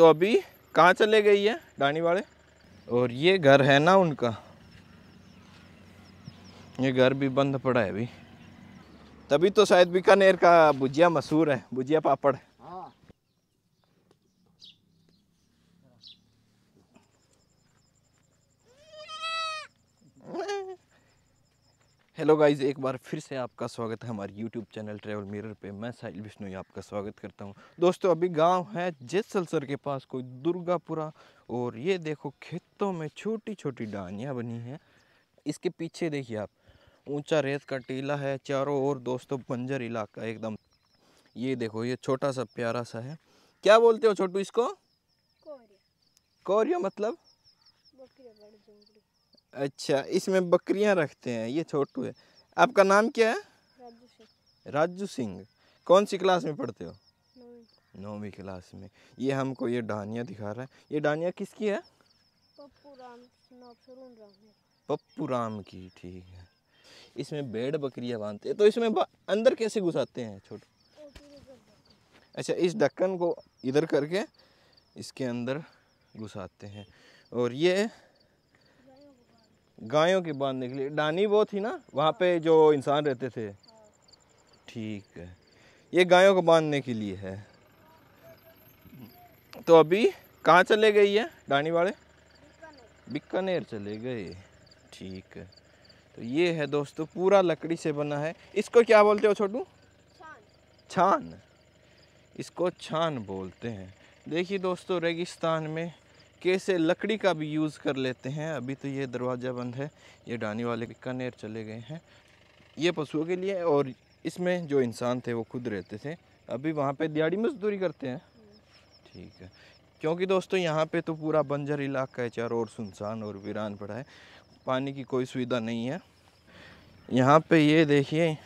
तो अभी कहाँ चले गई है डानी वाले और ये घर है ना उनका ये घर भी बंद पड़ा है अभी तभी तो शायद बीकानेर का भुजिया मशहूर है भुजिया पापड़ हेलो गाइस एक बार फिर से आपका स्वागत है हमारे यूट्यूब चैनल ट्रेवल मिरर पे मैं साहिल विष्णु आपका स्वागत करता हूं दोस्तों अभी गांव है जैसलसर के पास कोई दुर्गापुरा और ये देखो खेतों में छोटी छोटी डानियां बनी हैं इसके पीछे देखिए आप ऊंचा रेत का टीला है चारों ओर दोस्तों बंजर इलाका एकदम ये देखो ये छोटा सा प्यारा सा है क्या बोलते हो छोटू इसको कौरिया मतलब अच्छा इसमें बकरियां रखते हैं ये छोटू है आपका नाम क्या है राजू सिंह कौन सी क्लास में पढ़ते हो नौवीं क्लास में ये हमको ये डानिया दिखा रहा है ये डानिया किसकी है पप्पू राम की ठीक है इसमें बेड़ बकरियां बांधते हैं तो इसमें अंदर कैसे घुसाते हैं छोटू अच्छा इस ढक्कन को इधर करके इसके अंदर घुसाते हैं और ये गायों के बांधने के लिए डानी वो थी ना वहाँ पे जो इंसान रहते थे ठीक है ये गायों को बांधने के लिए है तो अभी कहाँ चले गई है डानी वाले बिकनेर चले गए ठीक है तो ये है दोस्तों पूरा लकड़ी से बना है इसको क्या बोलते हो छोटू छान इसको छान बोलते हैं देखिए दोस्तों रेगिस्तान में कैसे लकड़ी का भी यूज़ कर लेते हैं अभी तो ये दरवाज़ा बंद है ये डानी वाले कनेर चले गए हैं ये पशुओं के लिए और इसमें जो इंसान थे वो खुद रहते थे अभी वहाँ पे दिहाड़ी मजदूरी करते हैं ठीक है क्योंकि दोस्तों यहाँ पे तो पूरा बंजर इलाका है चारों ओर सुनसान और वीरान पड़ा है पानी की कोई सुविधा नहीं है यहाँ पर ये देखिए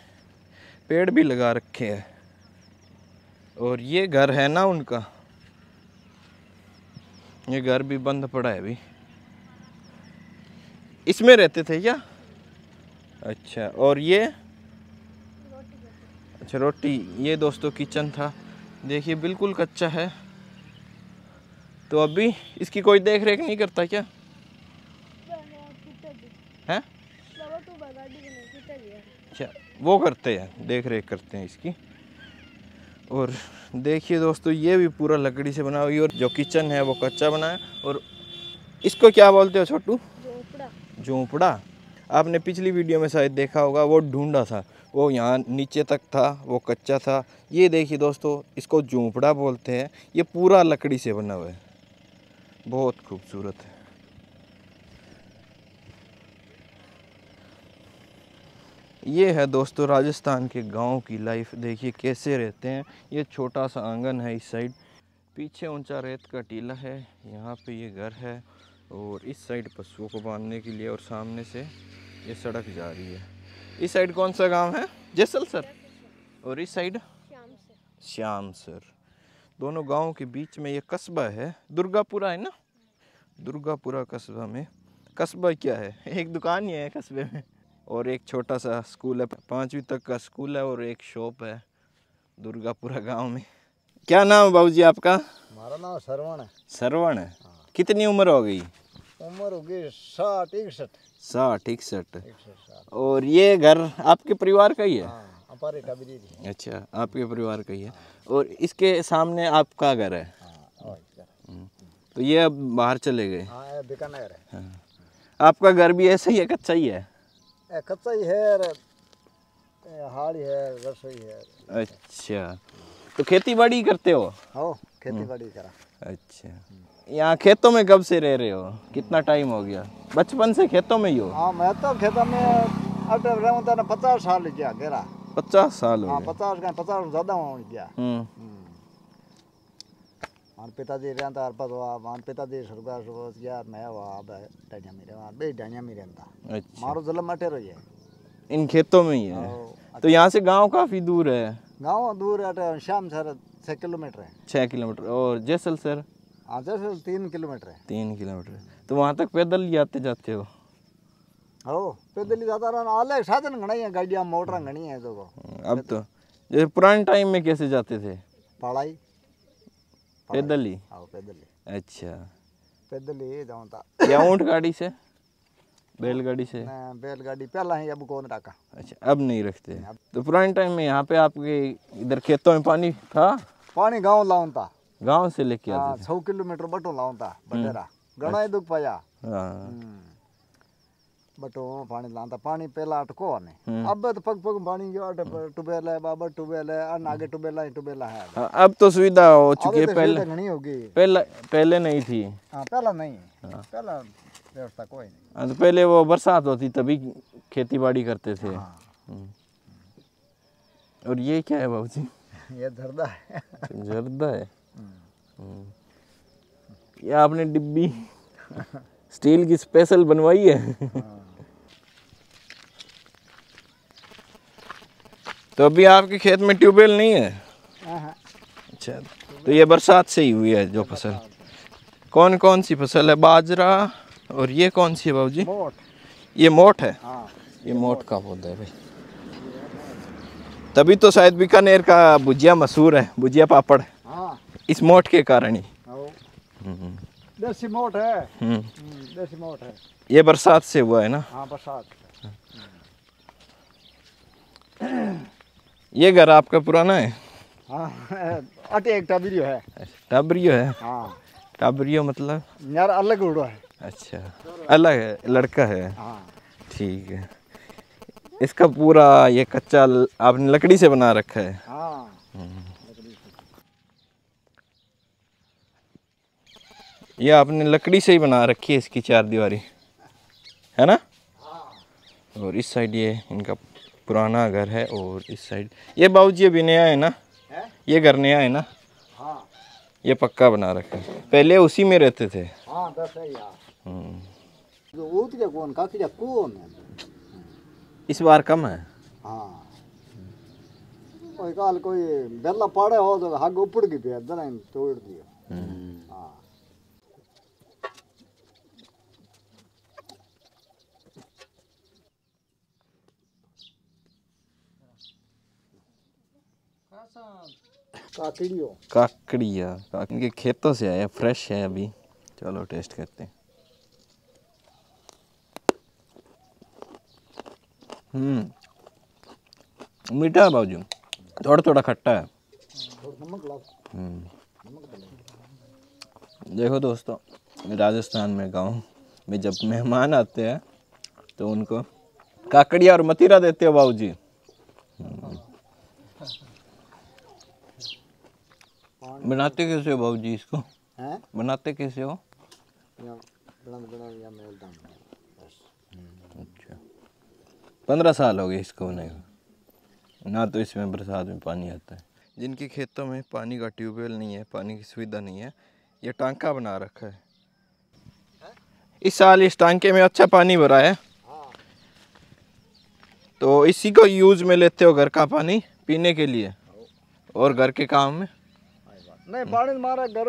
पेड़ भी लगा रखे हैं और ये घर है ना उनका ये घर भी बंद पड़ा है अभी इसमें रहते थे क्या अच्छा और ये अच्छा रोटी ये दोस्तों किचन था देखिए बिल्कुल कच्चा है तो अभी इसकी कोई देख रेख नहीं करता क्या है अच्छा वो करते हैं देख रेख करते हैं इसकी और देखिए दोस्तों ये भी पूरा लकड़ी से बना हुई और जो किचन है वो कच्चा बना है और इसको क्या बोलते हो छोटू झोंपड़ा आपने पिछली वीडियो में शायद देखा होगा वो ढूंढा था वो यहाँ नीचे तक था वो कच्चा था ये देखिए दोस्तों इसको झोंपड़ा बोलते हैं ये पूरा लकड़ी से बना हुआ है बहुत खूबसूरत है ये है दोस्तों राजस्थान के गांव की लाइफ देखिए कैसे रहते हैं ये छोटा सा आंगन है इस साइड पीछे ऊंचा रेत का टीला है यहाँ पे ये घर है और इस साइड पशुओं को बांधने के लिए और सामने से ये सड़क जा रही है इस साइड कौन सा गांव है जैसल सर और इस साइड श्याम सर दोनों गाँव के बीच में ये कस्बा है दुर्गापुरा है ना हाँ। दुर्गापुरा कस्बा में कस्बा क्या है एक दुकान ही है कस्बे में और एक छोटा सा स्कूल है पाँचवीं तक का स्कूल है और एक शॉप है दुर्गापुरा गांव में क्या नाम है बाबू जी आपका हमारा नाम सरवण है सरवण है हाँ। कितनी उम्र हो गई उम्र हो गई साठ इकसठ साठ इकसठ और ये घर आपके परिवार का ही है हाँ, अच्छा आपके परिवार का ही है और इसके सामने आपका घर है हाँ, हम्म। तो ये अब बाहर चले गए हाँ, बीकानेर है हाँ। आपका घर भी ऐसा ही है कच्चा ही है कच्चा है हाड़ी है रसोई है अच्छा तो खेती बाड़ी करते हो हो हाँ, हम्म। खेती बाड़ी करा अच्छा यहाँ खेतों में कब से रह रहे हो कितना टाइम हो गया बचपन से खेतों में ही हो हाँ मैं तो खेतों में अब रहूँ तो पचास साल गया गेरा पचास साल हो पचास हाँ, पचास ज्यादा हो गया हम्म। हम्म। पिता रहा ಅವ್ನ ಪಿತಾಜಿ ಇರಂತ पिता ಅವ್ನ ಪಿತಾಜಿ ಸರ್ಕಾರ ಸುಬೋಸಿಯಾರ್ मैं वहाँ पे डाइया मेरे वहाँ बे डाइया मेरे अंदर अच्छा मारो जलम मटे रही है इन खेतों में ही है तो यहाँ से गांव काफ़ी दूर है गांव दूर है तो शाम सर छः किलोमीटर है छः किलोमीटर और जैसल सर हाँ जैसल तीन किलोमीटर है तीन किलोमीटर तो वहाँ तक पैदल ही आते जाते हो हो पैदल ही जाता रहा अलग साधन घना है गाड़ियाँ मोटर घनी है तो अब तो जैसे पुराने टाइम में कैसे जाते थे पढ़ाई पैदल ही आओ हाँ, पैदल ही अच्छा पैदल ही जाऊँ था या ऊँट गाड़ी से बैलगाड़ी से बैलगाड़ी पहला है अब कौन रखा अच्छा अब नहीं रखते तो पुराने टाइम में यहाँ पे आपके इधर खेतों में पानी था पानी गांव लाऊं था गांव से लेके हाँ, आते छः किलोमीटर बटो लाऊं था हम्म। बटेरा घना दुख पाया हाँ। हम्म। बटो पानी लाता पानी पहला अटको आने हम्म। अब तो पग पग पानी जो अट ट्यूबवेल है बाबा ट्यूबवेल है और नागे ट्यूबवेल है ट्यूबवेल है अब तो सुविधा हो चुकी है तो पहले नहीं होगी पहले पहले नहीं थी हां पहला नहीं हाँ। पहला व्यवस्था कोई नहीं हाँ, तो पहले वो बरसात होती तभी खेतीबाड़ी करते थे हाँ। हम्म। और ये क्या है बाबू जी ये जर्दा है जर्दा है हम्म। ये आपने डिब्बी स्टील की स्पेशल बनवाई है तो अभी आपके खेत में ट्यूबवेल नहीं है हाँ, हाँ। अच्छा तो ये बरसात से ही हुई है जो फसल कौन कौन सी फसल है बाजरा और ये कौन सी है बाबू जी ये मोट है हाँ। ये मोट का पौधा है भाई तभी तो शायद बीकानेर का भुजिया मशहूर है भुजिया पापड़ इस मोट के कारण ही हम्म, हम्म। देसी मोट है हम्म। देसी मोट है ये बरसात से हुआ है ना हाँ बरसात ये घर आपका पुराना है हाँ एक टबरियो है टबरियो है हाँ टबरियो मतलब यार अलग उड़ो है अच्छा अलग है लड़का है हाँ। ठीक हाँ है इसका पूरा ये कच्चा आपने लकड़ी से बना रखा है हाँ ये आपने लकड़ी से ही बना रखी है इसकी चार दीवारी है ना हाँ। और इस साइड ये इनका पुराना घर है और इस साइड ये बाबू जी अभी नया है ना है? ये घर नया है ना हाँ। ये पक्का बना रखा है पहले उसी में रहते थे हाँ, हम्म। कौन इस बार कम है हाँ। कोई कोई हो तो हग उपड़ गई तोड़ दिया हम्म। हाँ काकड़िया इनके खेतों से आया फ्रेश है अभी चलो टेस्ट करते हम्म मीठा है बाबू थोड़ा थोड़ा खट्टा है हम्म। देखो दोस्तों राजस्थान में गाँव में जब मेहमान आते हैं तो उनको काकड़िया और मतीरा देते हो बाबूजी बनाते कैसे हो बाबू जी इसको बनाते कैसे हो अच्छा। पंद्रह साल हो गए इसको बनाए ना तो इसमें बरसात में पानी आता है जिनके खेतों में पानी का ट्यूबवेल नहीं है पानी की सुविधा नहीं है ये टांका बना रखा है इस साल इस टांके में अच्छा पानी भरा है हाँ। तो इसी को यूज में लेते हो घर का पानी पीने के लिए और घर के काम में नहीं पानी तो मारा घर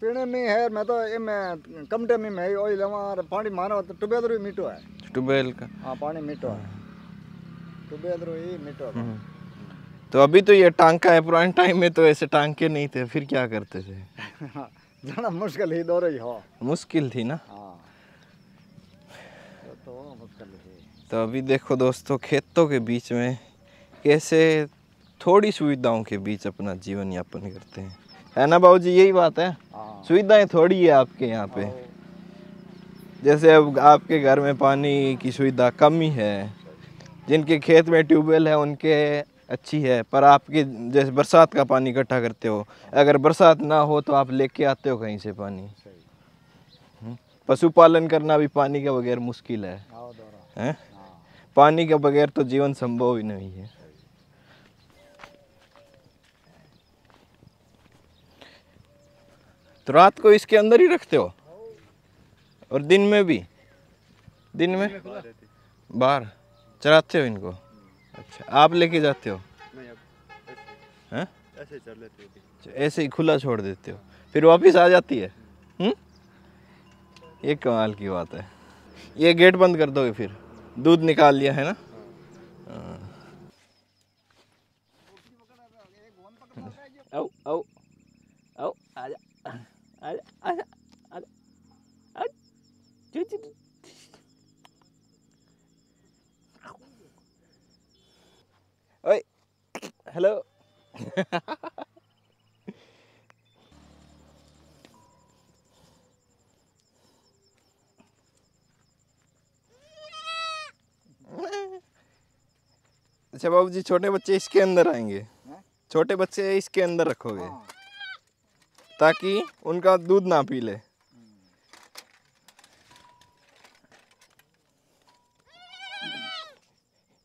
पीने में है मैं तो ये मैं कम टाइम में है ऑयल और पानी मारा तो ट्यूबवेल भी मीठो है ट्यूबवेल का हाँ पानी मीठो है टुबे ट्यूबवेल ही मीठो है हम्म। तो अभी तो ये टांका है पुराने टाइम में तो ऐसे टांके नहीं थे फिर क्या करते थे हाँ, जाना मुश्किल ही दौर ही हो मुश्किल थी ना हाँ तो मुश्किल थी तो अभी देखो दोस्तों खेतों के बीच में कैसे थोड़ी सुविधाओं के बीच अपना जीवन यापन करते हैं है ना बाबू जी यही बात है हाँ। सुविधाएं थोड़ी है आपके यहाँ पे हाँ। जैसे अब आपके घर में पानी की सुविधा कम ही है जिनके खेत में ट्यूबवेल है उनके अच्छी है पर आपके जैसे बरसात का पानी इकट्ठा करते हो अगर बरसात ना हो तो आप लेके आते हो कहीं से पानी हम्म? पशुपालन करना भी पानी के बगैर मुश्किल है, हाँ, तो है? पानी के बगैर तो जीवन संभव ही नहीं है तो रात को इसके अंदर ही रखते हो और दिन में भी दिन में बाहर चराते हो इनको अच्छा आप लेके जाते हो हाँ? अच्छा, ऐसे ही खुला छोड़ देते हो फिर वापस आ जाती है हम्म ये कमाल की बात है ये गेट बंद कर दोगे फिर दूध निकाल लिया है ना हाँ। हाँ। आओ आओ ओए हेलो अच्छा बाबू जी छोटे बच्चे इसके अंदर आएंगे छोटे बच्चे इसके अंदर रखोगे हाँ। ताकि उनका दूध ना पी ले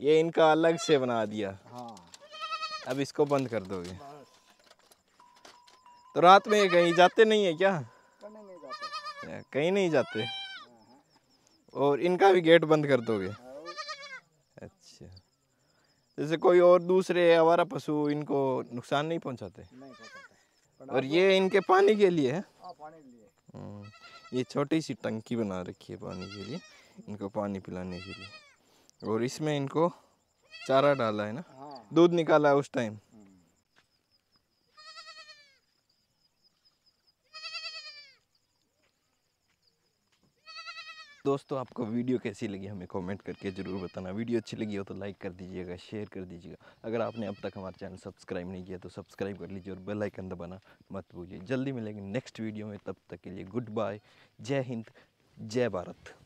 ये इनका अलग से बना दिया हाँ। अब इसको बंद कर दोगे तो रात में कहीं जाते नहीं है क्या कहीं नहीं जाते और इनका भी गेट बंद कर दोगे अच्छा जैसे कोई और दूसरे आवारा पशु इनको नुकसान नहीं पहुंचाते नहीं और ये इनके पानी के लिए है हाँ, पानी के लिए हम्म, ये छोटी सी टंकी बना रखी है पानी के लिए इनको पानी पिलाने के लिए और इसमें इनको चारा डाला है ना हाँ। दूध निकाला है उस टाइम दोस्तों आपको वीडियो कैसी लगी हमें कमेंट करके ज़रूर बताना वीडियो अच्छी लगी हो तो लाइक कर दीजिएगा शेयर कर दीजिएगा अगर आपने अब तक हमारा चैनल सब्सक्राइब नहीं किया तो सब्सक्राइब कर लीजिए और बेल आइकन दबाना मत भूलिए जल्दी मिलेंगे नेक्स्ट वीडियो में तब तक के लिए गुड बाय जय हिंद जय भारत